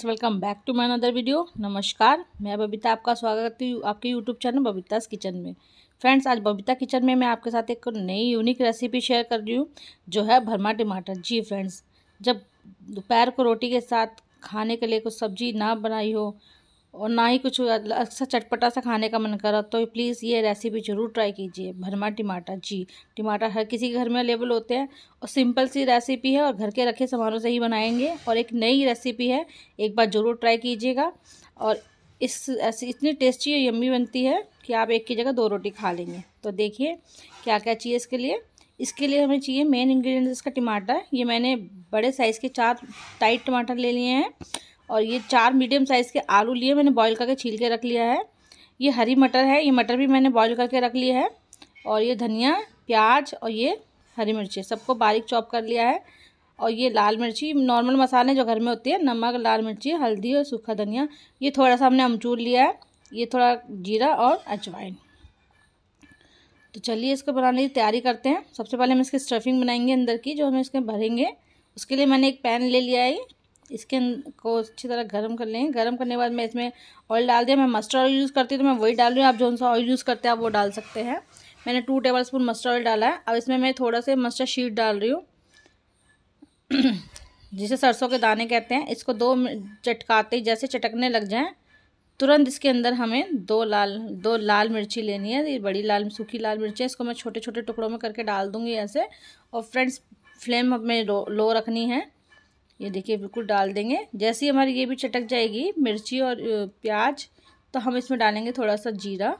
friends welcome back to my another video नमस्कार मैं बबीता आपका स्वागत करती हूँ आपके यूट्यूब चैनल बबीता किचन में फ्रेंड्स आज बबीता किचन में मैं आपके साथ एक नई यूनिक रेसिपी शेयर कर रही हूँ जो है भरमा टमाटर जी फ्रेंड्स जब दोपहर को रोटी के साथ खाने के लिए कुछ सब्जी ना बनाई हो और ना ही कुछ अच्छा चटपटा सा खाने का मन करा तो प्लीज़ ये रेसिपी ज़रूर ट्राई कीजिए भरमा टमाटर जी टमाटर हर किसी के घर में अवेलेबल होते हैं और सिंपल सी रेसिपी है और घर के रखे सामानों से ही बनाएंगे और एक नई रेसिपी है एक बार ज़रूर ट्राई कीजिएगा और इस ऐसी इतनी टेस्टी और यम्मी बनती है कि आप एक की जगह दो रोटी खा लेंगे तो देखिए क्या क्या चाहिए इसके लिए इसके लिए हमें चाहिए मेन इंग्रेडिएंट्स इसका टमाटर ये मैंने बड़े साइज़ के चार टाइट टमाटर ले लिए हैं और ये चार मीडियम साइज़ के आलू लिए मैंने बॉईल करके छील के रख लिया है ये हरी मटर है ये मटर भी मैंने बॉईल करके रख लिया है और ये धनिया प्याज और ये हरी मिर्ची सबको बारीक चॉप कर लिया है और ये लाल मिर्ची नॉर्मल मसाले जो घर में होते हैं नमक लाल मिर्ची हल्दी और सूखा धनिया ये थोड़ा सा हमने अमचूर लिया है ये थोड़ा जीरा और अजवाइन तो चलिए इसको बनाने की तैयारी करते हैं सबसे पहले हम इसकी स्टफिंग बनाएंगे अंदर की जो हम इसके भरेंगे उसके लिए मैंने एक पैन ले लिया है इसके को अच्छी तरह गर्म कर लें गर्म करने के बाद मैं इसमें ऑयल डाल दिया मैं मस्टर्ड ऑयल यूज़ करती हूँ तो मैं वही डाल रही हूँ आप जो सा ऑयल यूज़ करते हैं आप वो डाल सकते हैं मैंने two tablespoon mustard oil डाला है अब इसमें मैं थोड़ा सा मस्टर्ड शीट डाल रही हूँ जिसे सरसों के दाने कहते हैं इसको दो चटकाते जैसे चटकने लग जाएँ तुरंत इसके अंदर हमें दो लाल दो लाल मिर्ची लेनी है ये बड़ी लाल सूखी लाल मिर्ची है इसको मैं छोटे छोटे टुकड़ों में करके डाल दूँगी ऐसे और फ्रेंड्स फ्लेम हमें लो, लो रखनी है ये देखिए बिल्कुल डाल देंगे जैसे ही हमारी ये भी चटक जाएगी मिर्ची और प्याज तो हम इसमें डालेंगे थोड़ा सा जीरा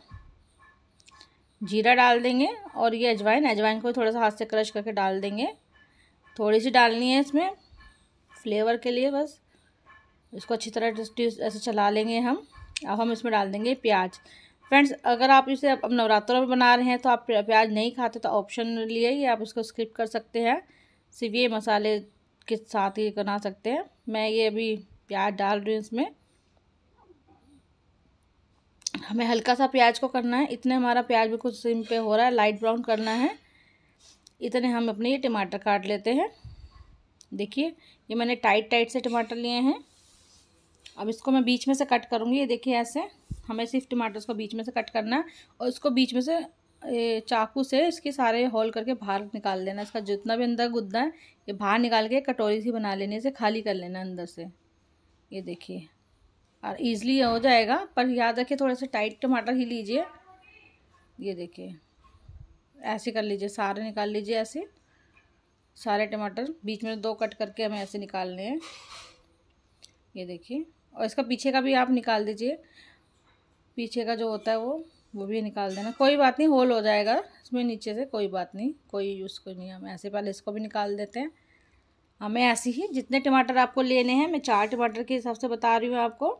जीरा डाल देंगे और ये अजवाइन अजवाइन को थोड़ा सा हाथ से क्रश करके डाल देंगे थोड़ी सी डालनी है इसमें फ्लेवर के लिए बस इसको अच्छी तरह ऐसे चला लेंगे हम अब हम इसमें डाल देंगे प्याज फ्रेंड्स अगर आप इसे अब नवरात्रों में बना रहे हैं तो आप प्याज नहीं खाते तो ऑप्शन लिए आप इसको स्किप कर सकते हैं सिर्फ ये मसाले के साथ ये बना सकते हैं मैं ये अभी प्याज डाल रही हूँ इसमें हमें हल्का सा प्याज को करना है इतने हमारा प्याज बिल्कुल सिम पे हो रहा है लाइट ब्राउन करना है इतने हम अपने ये टमाटर काट लेते हैं देखिए ये मैंने टाइट टाइट से टमाटर लिए हैं अब इसको मैं बीच में से कट करूँगी ये देखिए ऐसे हमें सिर्फ टमाटर को बीच में से कट करना है और इसको बीच में से ये चाकू से इसके सारे होल करके बाहर निकाल देना इसका जितना भी अंदर गुद्दा है ये बाहर निकाल के कटोरी सी बना लेने से खाली कर लेना अंदर से ये देखिए और ईज़िली हो जाएगा पर याद रखिए थोड़े से टाइट टमाटर ही लीजिए ये देखिए ऐसे कर लीजिए सारे निकाल लीजिए ऐसे सारे टमाटर बीच में दो कट करके हमें ऐसे निकालने हैं ये देखिए और इसका पीछे का भी आप निकाल दीजिए पीछे का जो होता है वो वो भी निकाल देना कोई बात नहीं होल हो जाएगा इसमें नीचे से कोई बात नहीं कोई यूज़ कोई नहीं हम ऐसे पहले इसको भी निकाल देते हैं हमें ऐसे ही जितने टमाटर आपको लेने हैं मैं चार टमाटर के हिसाब से बता रही हूँ आपको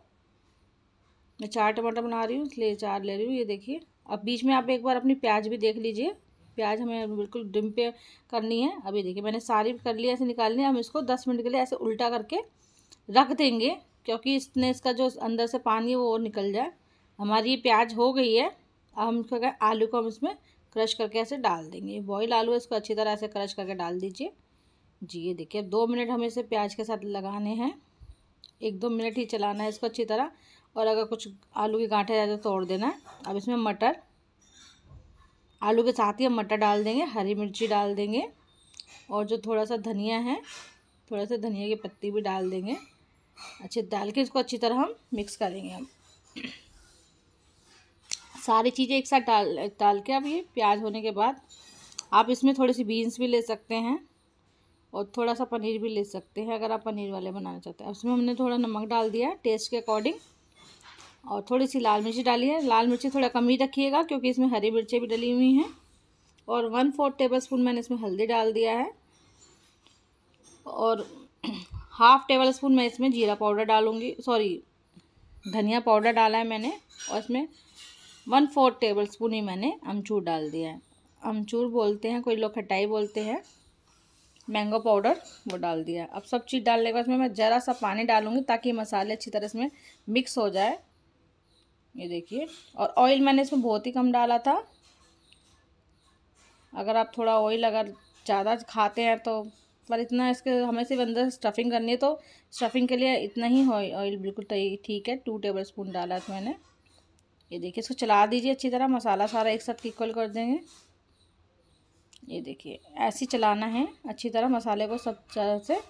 मैं चार टमाटर बना रही हूँ इसलिए चार ले रही हूँ ये देखिए अब बीच में आप एक बार अपनी प्याज भी देख लीजिए प्याज हमें बिल्कुल डिम पे करनी है अभी देखिए मैंने सारी कर ली ऐसे निकालनी है हम इसको दस मिनट के लिए ऐसे उल्टा करके रख देंगे क्योंकि इसने इसका जो अंदर से पानी है वो निकल जाए हमारी प्याज हो गई है अब हम क्या करें आलू को हम इसमें क्रश करके ऐसे डाल देंगे बॉयल आलू है इसको अच्छी तरह ऐसे क्रश करके डाल दीजिए जी ये देखिए दो मिनट हमें इसे प्याज के साथ लगाने हैं एक दो मिनट ही चलाना है इसको अच्छी तरह और अगर कुछ आलू के गांठे जाए तो तोड़ देना है अब इसमें मटर आलू के साथ ही हम मटर डाल देंगे हरी मिर्ची डाल देंगे और जो थोड़ा सा धनिया है थोड़ा सा धनिया की पत्ती भी डाल देंगे अच्छे डाल के इसको अच्छी तरह हम मिक्स करेंगे हम सारी चीज़ें एक साथ डाल डाल के अब ये प्याज होने के बाद आप इसमें थोड़ी सी बीन्स भी ले सकते हैं और थोड़ा सा पनीर भी ले सकते हैं अगर आप पनीर वाले बनाना चाहते हैं उसमें हमने थोड़ा नमक डाल दिया टेस्ट के अकॉर्डिंग और थोड़ी सी लाल मिर्ची डाली है लाल मिर्ची थोड़ा कम ही रखिएगा क्योंकि इसमें हरी मिर्चें भी डली हुई हैं और वन फोर्थ टेबल स्पून मैंने इसमें हल्दी डाल दिया है और हाफ टेबल स्पून मैं इसमें जीरा पाउडर डालूंगी सॉरी धनिया पाउडर डाला है मैंने और इसमें वन फोर टेबल स्पून ही मैंने अमचूर डाल दिया है अमचूर बोलते हैं कोई लोग खटाई बोलते हैं मैंगो पाउडर वो डाल दिया अब सब चीज़ डालने के बाद इसमें मैं ज़रा सा पानी डालूँगी ताकि मसाले अच्छी तरह इसमें मिक्स हो जाए ये देखिए और ऑयल मैंने इसमें बहुत ही कम डाला था अगर आप थोड़ा ऑयल अगर ज़्यादा खाते हैं तो पर इतना इसके हमें सिर्फ अंदर स्टफिंग करनी है तो स्टफिंग के लिए इतना ही ऑयल बिल्कुल तो ठीक है टू टेबल स्पून डाला था मैंने ये देखिए इसको चला दीजिए अच्छी तरह मसाला सारा एक साथ इक्वल कर देंगे ये देखिए ऐसे चलाना है अच्छी तरह मसाले को सब तरह से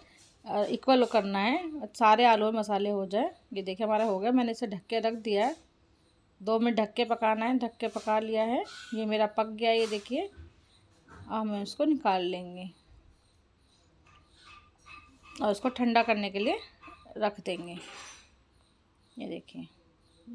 इक्वल करना है सारे आलू और मसाले हो जाए ये देखिए हमारा हो गया मैंने इसे ढक के रख दिया है दो मिनट ढक के पकाना है ढक के पका लिया है ये मेरा पक गया ये देखिए अब हम इसको निकाल लेंगे और इसको ठंडा करने के लिए रख देंगे ये देखिए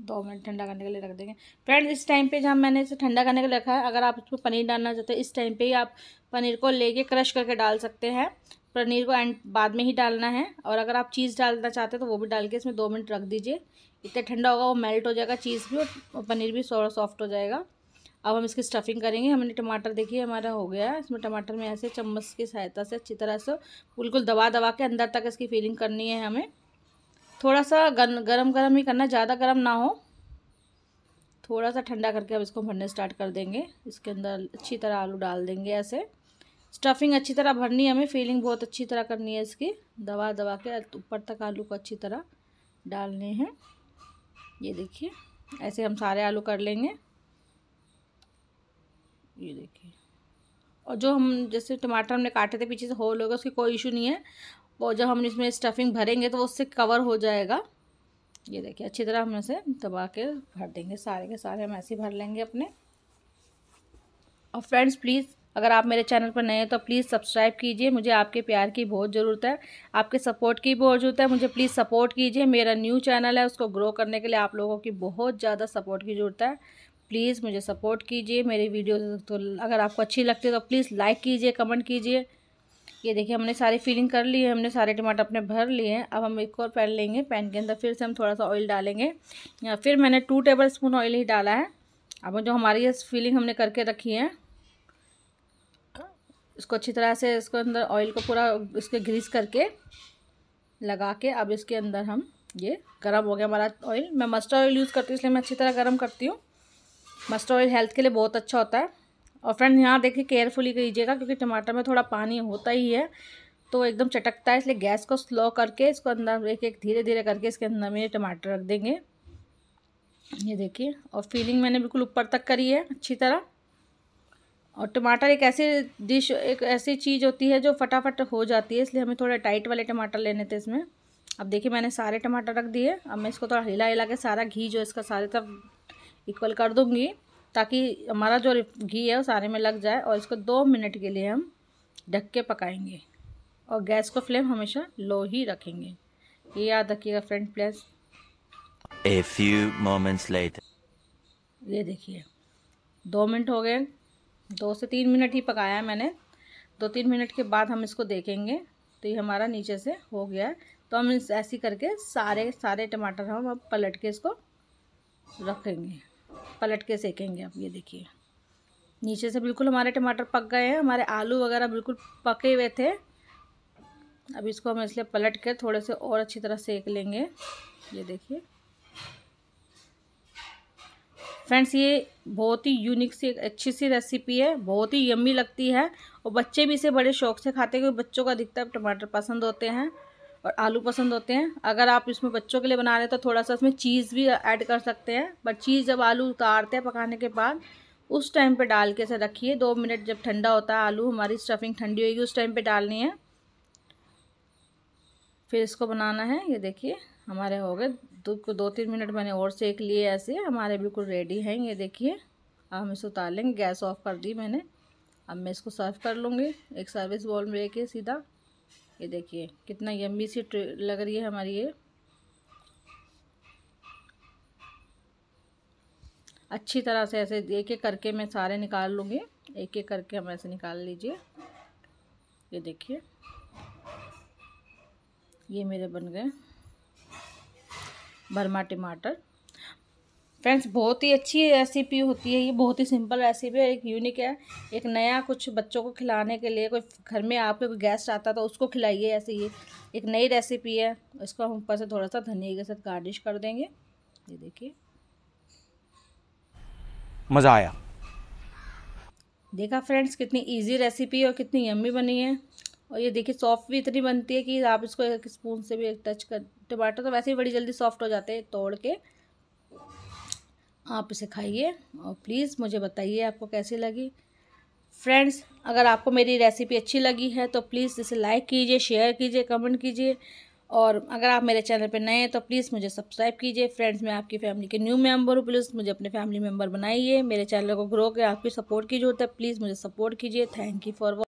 दो मिनट ठंडा करने के लिए रख देंगे फ्रेंड इस टाइम पे जहाँ मैंने इसे ठंडा करने के लिए रखा है अगर आप इसमें पनीर डालना चाहते हैं इस टाइम पे ही आप पनीर को लेके क्रश करके डाल सकते हैं पनीर को एंड बाद में ही डालना है और अगर आप चीज़ डालना चाहते हैं तो वो भी डाल के इसमें दो मिनट रख दीजिए इतना ठंडा होगा वो मेल्ट हो जाएगा चीज़ भी और पनीर भी सॉफ्ट हो जाएगा अब हम इसकी स्टफिंग करेंगे हमने टमाटर देखिए हमारा हो गया है इसमें टमाटर में ऐसे चम्मच की सहायता से अच्छी तरह से बिल्कुल दबा दबा के अंदर तक इसकी फीलिंग करनी है हमें थोड़ा सा गन गरम गरम ही करना ज़्यादा गरम ना हो थोड़ा सा ठंडा करके अब इसको भरने स्टार्ट कर देंगे इसके अंदर अच्छी तरह आलू डाल देंगे ऐसे स्टफिंग अच्छी तरह भरनी है हमें फीलिंग बहुत अच्छी तरह करनी है इसकी दबा दबा के ऊपर तक आलू को अच्छी तरह डालने हैं ये देखिए ऐसे हम सारे आलू कर लेंगे ये देखिए और जो हम जैसे टमाटर हमने काटे थे पीछे से होल हो गया उसकी कोई इशू नहीं है वो जब हम इसमें स्टफिंग भरेंगे तो वो उससे कवर हो जाएगा ये देखिए अच्छी तरह हम इसे दबा के भर देंगे सारे के सारे हम ऐसे ही भर लेंगे अपने और फ्रेंड्स प्लीज़ अगर आप मेरे चैनल पर नए हैं तो प्लीज़ सब्सक्राइब कीजिए मुझे आपके प्यार की बहुत ज़रूरत है आपके सपोर्ट की बहुत ज़रूरत है मुझे प्लीज़ सपोर्ट कीजिए मेरा न्यू चैनल है उसको ग्रो करने के लिए आप लोगों की बहुत ज़्यादा सपोर्ट की ज़रूरत है प्लीज़ मुझे सपोर्ट कीजिए मेरी वीडियो तो अगर आपको अच्छी लगती है तो प्लीज़ लाइक कीजिए कमेंट कीजिए ये देखिए हमने सारी फिलिंग कर ली है हमने सारे टमाटर अपने भर लिए हैं अब हम एक और पैन लेंगे पैन के अंदर फिर से हम थोड़ा सा ऑयल डालेंगे या फिर मैंने टू टेबल स्पून ऑयल ही डाला है अब जो हमारी ये फिलिंग हमने करके रखी है इसको अच्छी तरह से इसको अंदर ऑयल को पूरा इसके ग्रीस करके लगा के अब इसके अंदर हम ये गर्म हो गया हमारा ऑयल मैं मस्टर्ड ऑयल यूज़ करती हूँ इसलिए मैं अच्छी तरह गर्म करती हूँ मस्टर्ड ऑयल हेल्थ के लिए बहुत अच्छा होता है और फ्रेंड यहाँ देखिए केयरफुली कीजिएगा क्योंकि टमाटर में थोड़ा पानी होता ही है तो एकदम चटकता है इसलिए गैस को स्लो करके इसको अंदर एक एक धीरे धीरे करके इसके अंदर में टमाटर रख देंगे ये देखिए और फीलिंग मैंने बिल्कुल ऊपर तक करी है अच्छी तरह और टमाटर एक ऐसी डिश एक ऐसी चीज़ होती है जो फटाफट हो जाती है इसलिए हमें थोड़े टाइट वाले टमाटर लेने थे इसमें अब देखिए मैंने सारे टमाटर रख दिए अब मैं इसको थोड़ा हिला हिला के सारा घी जो इसका सारे तरफ इक्वल कर दूँगी ताकि हमारा जो घी है वो सारे में लग जाए और इसको दो मिनट के लिए हम ढक के पकाएंगे और गैस को फ्लेम हमेशा लो ही रखेंगे ये याद रखिएगा friend place a few moments let ये देखिए दो मिनट हो गए दो से तीन मिनट ही पकाया है मैंने दो तीन मिनट के बाद हम इसको देखेंगे तो ये हमारा नीचे से हो गया है तो हम इस ऐसी करके सारे सारे टमाटर हम अब पलट के इसको रखेंगे पलट के सेकेंगे आप ये देखिए नीचे से बिल्कुल हमारे टमाटर पक गए हैं हमारे आलू वगैरह बिल्कुल पके हुए थे अब इसको हम इसलिए पलट कर थोड़े से और अच्छी तरह सेक लेंगे ये देखिए फ्रेंड्स ये बहुत ही यूनिक सी अच्छी सी रेसिपी है बहुत ही यम्मी लगती है और बच्चे भी इसे बड़े शौक से खाते हैं क्योंकि बच्चों का अधिकतर टमाटर पसंद होते हैं और आलू पसंद होते हैं अगर आप इसमें बच्चों के लिए बना रहे हैं तो थोड़ा सा इसमें चीज़ भी ऐड कर सकते हैं बट चीज़ जब आलू उतारते हैं पकाने के बाद उस टाइम पे डाल के ऐसे रखिए दो मिनट जब ठंडा होता है आलू हमारी स्टफिंग ठंडी होगी उस टाइम पे डालनी है फिर इसको बनाना है ये देखिए हमारे हो गए दो दो तीन मिनट मैंने और सेक लिए ऐसे हमारे बिल्कुल रेडी हैं ये देखिए अब हम इसे उतार लेंगे गैस ऑफ कर दी मैंने अब मैं इसको सर्व कर लूँगी एक सर्विस बॉल में लेके सीधा ये देखिए कितना यम्मी सी लग रही है हमारी ये अच्छी तरह से ऐसे एक एक करके मैं सारे निकाल लूँगी एक एक करके हम ऐसे निकाल लीजिए ये देखिए ये मेरे बन गए भरमा टमाटर फ्रेंड्स बहुत ही अच्छी रेसिपी होती है ये बहुत ही सिंपल रेसिपी है एक यूनिक है एक नया कुछ बच्चों को खिलाने के लिए कोई घर में आपके कोई गेस्ट आता तो उसको खिलाइए ऐसे ये एक नई रेसिपी है इसको हम ऊपर से थोड़ा सा धनिया के साथ गार्निश कर देंगे ये देखिए मज़ा आया देखा फ्रेंड्स कितनी इजी रेसिपी और कितनी यम्मी बनी है और ये देखिए सॉफ्ट भी इतनी बनती है कि आप इसको एक स्पून से भी एक टच कर टमाटर तो वैसे ही बड़ी जल्दी सॉफ्ट हो जाते हैं तोड़ के आप इसे खाइए और प्लीज़ मुझे बताइए आपको कैसी लगी फ्रेंड्स अगर आपको मेरी रेसिपी अच्छी लगी है तो प्लीज़ इसे लाइक कीजिए शेयर कीजिए कमेंट कीजिए और अगर आप मेरे चैनल पर नए हैं तो प्लीज़ मुझे सब्सक्राइब कीजिए फ्रेंड्स मैं आपकी फैमिली के न्यू मेंबर हूँ प्लीज़ मुझे अपने फैमिली मेंबर बनाइए मेरे चैनल को ग्रो के आपकी सपोर्ट की जरूरत है प्लीज़ मुझे सपोर्ट कीजिए थैंक यू फॉर